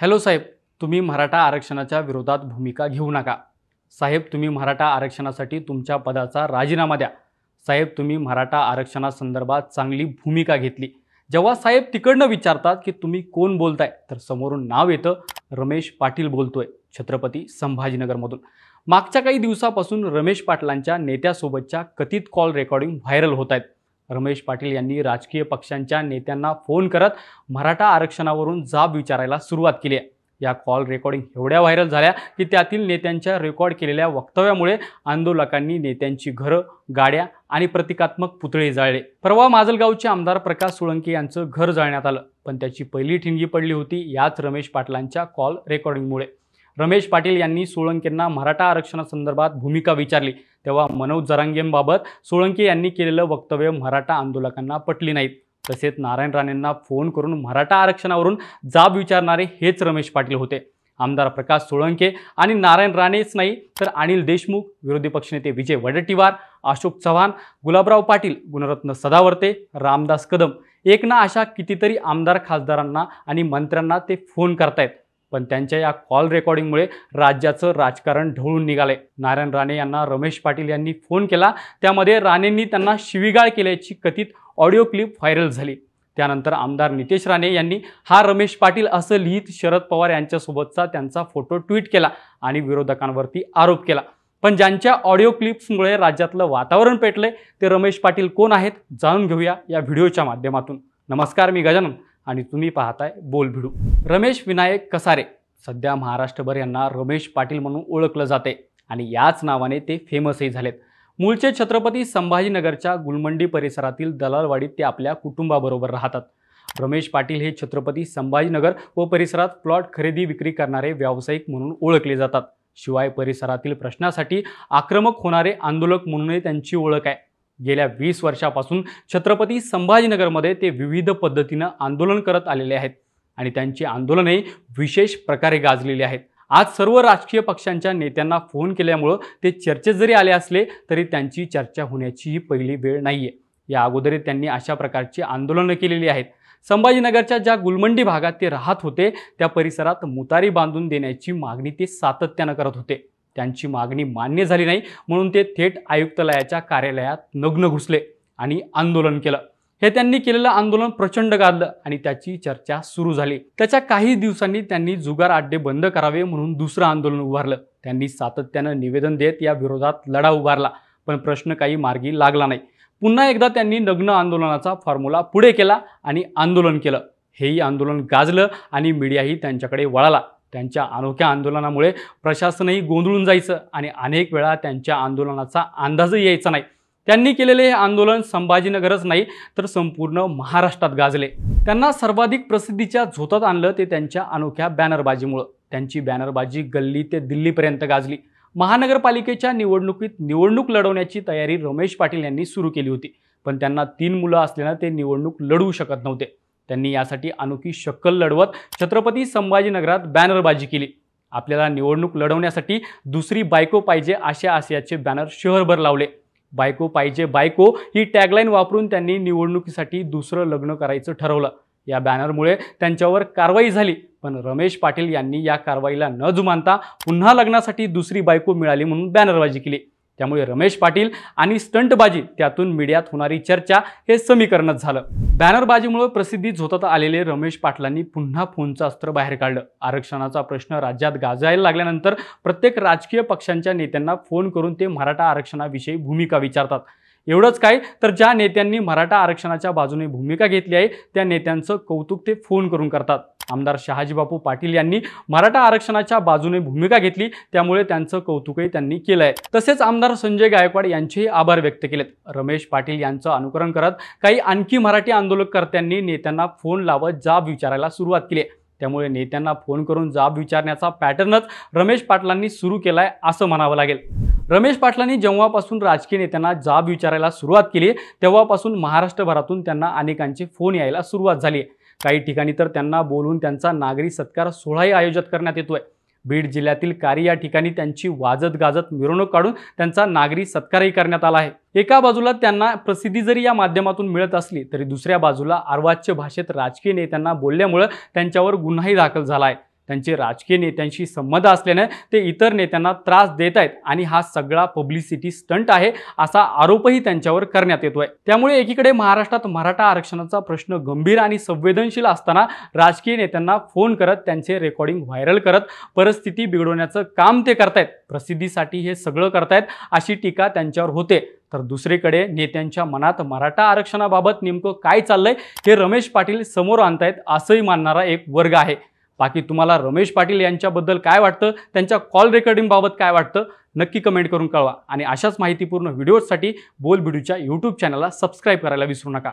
hello साहेब तुम्ही मराठा आरक्षणाच्या विरोधात भूमिका घेऊ नका साहेब तुम्ही मराठा आरक्षणासाठी तुमच्या पदाचा राजीनामा द्या साहेब तुम्ही मराठा आरक्षणासंदर्भात चांगली भूमिका घेतली जेव्हा साहेब तिकडनं विचारतात की तुम्ही कोण बोलताय तर समोरून नाव येतं रमेश पाटील बोलतोय छत्रपती संभाजीनगरमधून मागच्या काही दिवसापासून रमेश पाटलांच्या नेत्यासोबतच्या कथित कॉल रेकॉर्डिंग व्हायरल होत आहेत रमेश पाटील यांनी राजकीय पक्षांच्या नेत्यांना फोन करत मराठा आरक्षणावरून जाब विचारायला सुरुवात केली आहे या कॉल रेकॉर्डिंग एवढ्या व्हायरल झाल्या की त्यातील नेत्यांच्या रेकॉर्ड केलेल्या वक्तव्यामुळे आंदोलकांनी नेत्यांची घरं गाड्या आणि प्रतिकात्मक पुतळे जाळले परवा माजलगावचे आमदार प्रकाश सोळंके यांचं घर जाळण्यात आलं पण त्याची पहिली ठिणगी पडली होती याच रमेश पाटलांच्या कॉल रेकॉर्डिंगमुळे रमेश पाटील यांनी सोळंकेंना मराठा आरक्षणासंदर्भात भूमिका विचारली तेव्हा मनोज जरांगेंबाबत सोळंके यांनी केलेलं वक्तव्य मराठा आंदोलकांना पटली नाहीत तसेच नारायण राणेंना फोन करून मराठा आरक्षणावरून जाब विचारणारे हेच रमेश पाटील होते आमदार प्रकाश सोळंके आणि नारायण राणेच नाही तर अनिल देशमुख विरोधी पक्षनेते विजय वडेट्टीवार अशोक चव्हाण गुलाबराव पाटील गुणरत्न सदावर्ते रामदास कदम एक ना अशा कितीतरी आमदार खासदारांना आणि मंत्र्यांना ते फोन करतायत पण त्यांच्या या कॉल रेकॉर्डिंगमुळे राज्याचं राजकारण ढवळून निघाले नारायण राणे यांना रमेश पाटील यांनी फोन केला त्यामध्ये राणेंनी त्यांना शिवीगाळ केल्याची कथित ऑडिओ क्लिप व्हायरल झाली त्यानंतर आमदार नितेश राणे यांनी हा रमेश पाटील असं लिहित शरद पवार यांच्यासोबतचा त्यांचा फोटो ट्विट केला आणि विरोधकांवरती आरोप केला पण ज्यांच्या ऑडिओ क्लिप्समुळे राज्यातलं वातावरण पेटलंय ते रमेश पाटील कोण आहेत जाणून घेऊया या व्हिडिओच्या माध्यमातून नमस्कार मी गजानन आणि तुम्ही पाहताय बोल भिडू रमेश विनायक कसारे सध्या महाराष्ट्रभर यांना रमेश पाटील म्हणून ओळखलं जाते आणि याच नावाने ते फेमसही झालेत मूळचे छत्रपती संभाजीनगरच्या गुलमंडी परिसरातील दलालवाडीत ते आपल्या कुटुंबाबरोबर राहतात रमेश पाटील हे छत्रपती संभाजीनगर व परिसरात प्लॉट खरेदी विक्री करणारे व्यावसायिक म्हणून ओळखले जातात शिवाय परिसरातील प्रश्नासाठी आक्रमक होणारे आंदोलक म्हणूनही त्यांची ओळख आहे गेल्या वीस वर्षापासून छत्रपती संभाजीनगरमध्ये ते विविध पद्धतीनं आंदोलन करत आलेले आहेत आणि त्यांची आंदोलने विशेष प्रकारे गाजलेली आहेत आज सर्व राजकीय पक्षांच्या नेत्यांना फोन केल्यामुळं ते चर्चेत जरी आले असले तरी त्यांची चर्चा होण्याची ही पहिली वेळ नाही आहे या अगोदर त्यांनी अशा प्रकारची आंदोलनं केलेली आहेत संभाजीनगरच्या ज्या गुलमंडी भागात ते राहत होते त्या परिसरात मुतारी बांधून देण्याची मागणी ते सातत्यानं करत होते त्यांची मागणी मान्य झाली नाही म्हणून ते थेट आयुक्तालयाच्या कार्यालयात नग्न घुसले आणि आंदोलन केलं हे त्यांनी केलेलं आंदोलन प्रचंड गाजलं आणि त्याची चर्चा सुरू झाली त्याच्या काही दिवसांनी त्यांनी जुगार अड्डे बंद करावे म्हणून दुसरं आंदोलन उभारलं त्यांनी सातत्यानं निवेदन देत या विरोधात लढा उभारला पण प्रश्न काही मार्गी लागला नाही पुन्हा एकदा त्यांनी नग्न आंदोलनाचा फॉर्म्युला पुढे केला आणि आंदोलन केलं हेही आंदोलन गाजलं आणि मीडियाही त्यांच्याकडे वळाला त्यांच्या अनोख्या आंदोलनामुळे प्रशासनही गोंधळून जायचं आणि अनेक वेळा त्यांच्या आंदोलनाचा अंदाजही यायचा नाही त्यांनी केलेले हे आंदोलन संभाजीनगरच नाही तर संपूर्ण महाराष्ट्रात गाजले त्यांना सर्वाधिक प्रसिद्धीच्या झोतात आणलं ते त्यांच्या अनोख्या बॅनरबाजीमुळं त्यांची बॅनरबाजी गल्ली ते दिल्लीपर्यंत गाजली महानगरपालिकेच्या निवडणुकीत निवडणूक लढवण्याची तयारी रमेश पाटील यांनी सुरू केली होती पण त्यांना तीन मुलं असल्यानं ते निवडणूक लढवू शकत नव्हते त्यांनी यासाठी अनोखी शक्कल लढवत छत्रपती संभाजीनगरात बॅनरबाजी केली आपल्याला निवडणूक लढवण्यासाठी दुसरी बायको पाहिजे अशा आशयाचे बॅनर शहरभर लावले बायको पाहिजे बायको ही टॅगलाईन वापरून त्यांनी निवडणुकीसाठी दुसरं लग्न करायचं ठरवलं या बॅनरमुळे त्यांच्यावर कारवाई झाली पण रमेश पाटील यांनी या कारवाईला न जुमानता पुन्हा लग्नासाठी दुसरी बायको मिळाली म्हणून बॅनरबाजी केली त्यामुळे रमेश पाटील आणि स्टंटबाजी त्यातून मीडियात होणारी चर्चा हे समीकरणच झालं बॅनरबाजीमुळे प्रसिद्धी झोतात आलेले रमेश पाटलांनी पुन्हा फोनचं अस्त्र बाहेर काढलं आरक्षणाचा प्रश्न राज्यात गाजायला लागल्यानंतर प्रत्येक राजकीय पक्षांच्या नेत्यांना फोन करून ते मराठा आरक्षणाविषयी भूमिका विचारतात एवढंच काय तर ज्या नेत्यांनी मराठा आरक्षणाच्या बाजूने भूमिका घेतली आहे त्या नेत्यांचं कौतुक ते फोन करून करतात आमदार शहाजीबापू पाटील यांनी मराठा आरक्षणाच्या बाजूने भूमिका घेतली त्यामुळे त्यांचं कौतुकही त्यांनी केलं आहे तसेच आमदार संजय गायकवाड यांचेही आभार व्यक्त केलेत रमेश पाटील यांचं अनुकरण करत काही आणखी मराठी आंदोलनकर्त्यांनी नेत्यांना फोन लावत जाब विचारायला सुरुवात केली आहे त्यामुळे नेत्यांना फोन करून जाब विचारण्याचा पॅटर्नच रमेश पाटलांनी सुरू केलाय असं म्हणावं लागेल रमेश पाटलांनी जेव्हापासून राजकीय नेत्यांना जाब विचारायला सुरुवात केली तेव्हापासून महाराष्ट्रभरातून त्यांना अनेकांचे फोन यायला सुरुवात झाली काही ठिकाणी तर त्यांना बोलून त्यांचा नागरी सत्कार सोहळाही आयोजित करण्यात येतोय बीड जिल्ह्यातील कारी या ठिकाणी त्यांची वाजत गाजत मिरवणूक काढून त्यांचा नागरी सत्कारही करण्यात आला आहे एका बाजूला त्यांना प्रसिद्धी जरी या माध्यमातून मिळत असली तरी दुसऱ्या बाजूला अर्वाच्य भाषेत राजकीय नेत्यांना बोलल्यामुळं त्यांच्यावर गुन्हाही दाखल झाला आहे त्यांचे राजकीय नेत्यांशी संबंध असल्याने ते इतर नेत्यांना त्रास देत आहेत आणि हा सगळा पब्लिसिटी स्टंट आहे असा आरोपही त्यांच्यावर करण्यात येतोय त्यामुळे एकीकडे महाराष्ट्रात मराठा आरक्षणाचा प्रश्न गंभीर आणि संवेदनशील असताना राजकीय नेत्यांना फोन करत त्यांचे रेकॉर्डिंग व्हायरल करत परिस्थिती बिघडवण्याचं काम ते करतायत प्रसिद्धीसाठी हे सगळं करतायत अशी टीका त्यांच्यावर होते तर दुसरीकडे नेत्यांच्या मनात मराठा आरक्षणाबाबत नेमकं काय चाललंय हे रमेश पाटील समोर आणतायत असंही मानणारा एक वर्ग आहे बाकी तुम्हाला रमेश पाटील यांच्याबद्दल काय वाटतं त्यांच्या कॉल रेकॉर्डिंगबाबत काय वाटतं नक्की कमेंट करून कळवा आणि अशाच माहितीपूर्ण व्हिडिओजसाठी बोल व्हिडिओच्या यूट्यूब चॅनलला सबस्क्राईब करायला विसरू नका